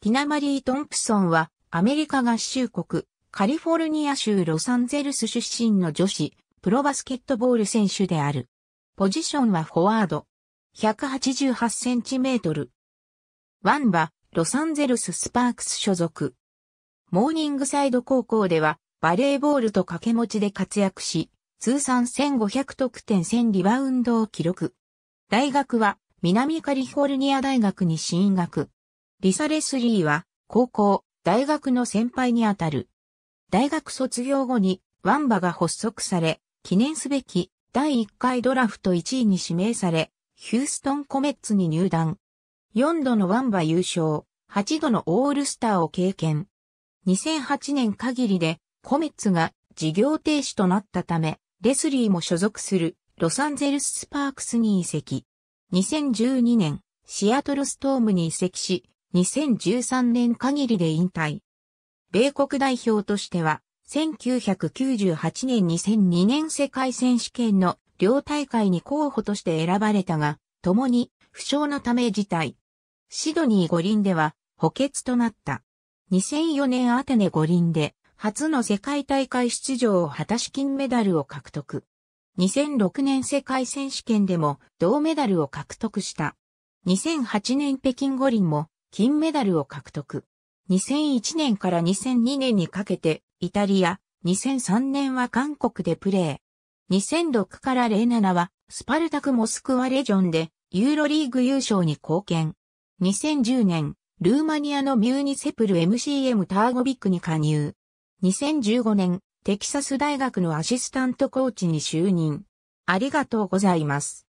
ティナマリー・トンプソンは、アメリカ合衆国、カリフォルニア州ロサンゼルス出身の女子、プロバスケットボール選手である。ポジションはフォワード。188センチメートル。ワンは、ロサンゼルススパークス所属。モーニングサイド高校では、バレーボールと掛け持ちで活躍し、通算1500得点1000リバウンドを記録。大学は、南カリフォルニア大学に進学。リサ・レスリーは、高校、大学の先輩にあたる。大学卒業後に、ワンバが発足され、記念すべき第1回ドラフト1位に指名され、ヒューストン・コメッツに入団。4度のワンバ優勝、8度のオールスターを経験。2008年限りで、コメッツが事業停止となったため、レスリーも所属するロサンゼルス・スパークスに移籍。2012年、シアトルストームに移籍し、2013年限りで引退。米国代表としては、1998年2002年世界選手権の両大会に候補として選ばれたが、共に負傷のため辞退。シドニー五輪では補欠となった。2004年アテネ五輪で初の世界大会出場を果たし金メダルを獲得。2006年世界選手権でも銅メダルを獲得した。2008年北京五輪も金メダルを獲得。2001年から2002年にかけて、イタリア、2003年は韓国でプレー。2006から07は、スパルタクモスクワレジョンで、ユーロリーグ優勝に貢献。2010年、ルーマニアのミューニセプル MCM ターゴビックに加入。2015年、テキサス大学のアシスタントコーチに就任。ありがとうございます。